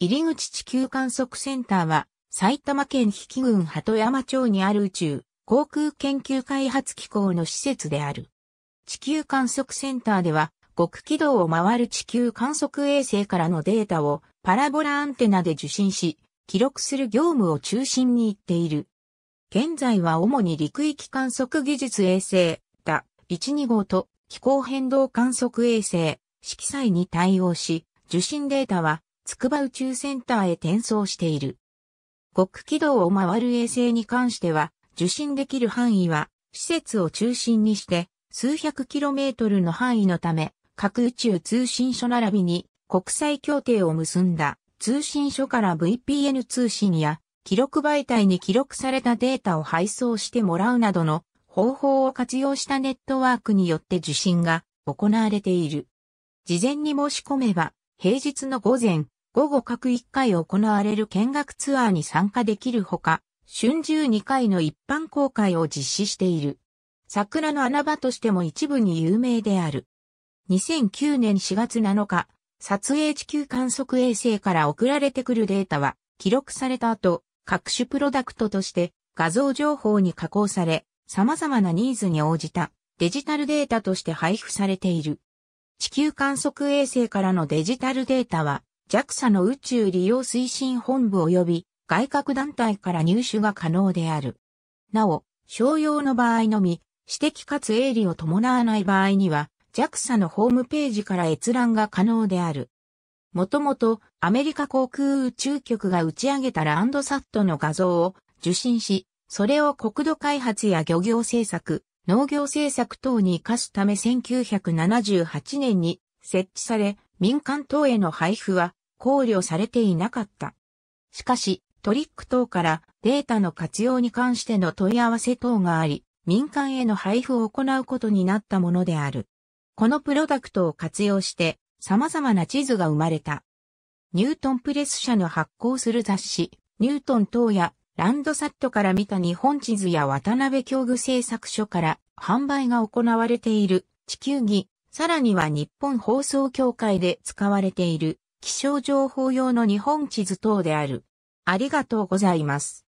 入口地球観測センターは、埼玉県比企郡鳩山町にある宇宙、航空研究開発機構の施設である。地球観測センターでは、極軌道を回る地球観測衛星からのデータをパラボラアンテナで受信し、記録する業務を中心に行っている。現在は主に陸域観測技術衛星、だ、12号と気候変動観測衛星、色彩に対応し、受信データは筑波宇宙センターへ転送している。極軌道を回る衛星に関しては、受信できる範囲は、施設を中心にして、数百キロメートルの範囲のため、各宇宙通信所並びに国際協定を結んだ通信所から VPN 通信や記録媒体に記録されたデータを配送してもらうなどの方法を活用したネットワークによって受信が行われている。事前に申し込めば平日の午前午後各1回行われる見学ツアーに参加できるほか、春秋2回の一般公開を実施している。桜の穴場としても一部に有名である。2009年4月7日、撮影地球観測衛星から送られてくるデータは、記録された後、各種プロダクトとして画像情報に加工され、様々なニーズに応じたデジタルデータとして配布されている。地球観測衛星からのデジタルデータは、JAXA の宇宙利用推進本部及び外郭団体から入手が可能である。なお、商用の場合のみ、私的かつ営利を伴わない場合には、JAXA のホームページから閲覧が可能である。もともとアメリカ航空宇宙局が打ち上げたランドサットの画像を受信し、それを国土開発や漁業政策、農業政策等に活かすため1978年に設置され、民間等への配布は考慮されていなかった。しかし、トリック等からデータの活用に関しての問い合わせ等があり、民間への配布を行うことになったものである。このプロダクトを活用して様々な地図が生まれた。ニュートンプレス社の発行する雑誌、ニュートン等やランドサットから見た日本地図や渡辺教具製作所から販売が行われている地球儀、さらには日本放送協会で使われている気象情報用の日本地図等である。ありがとうございます。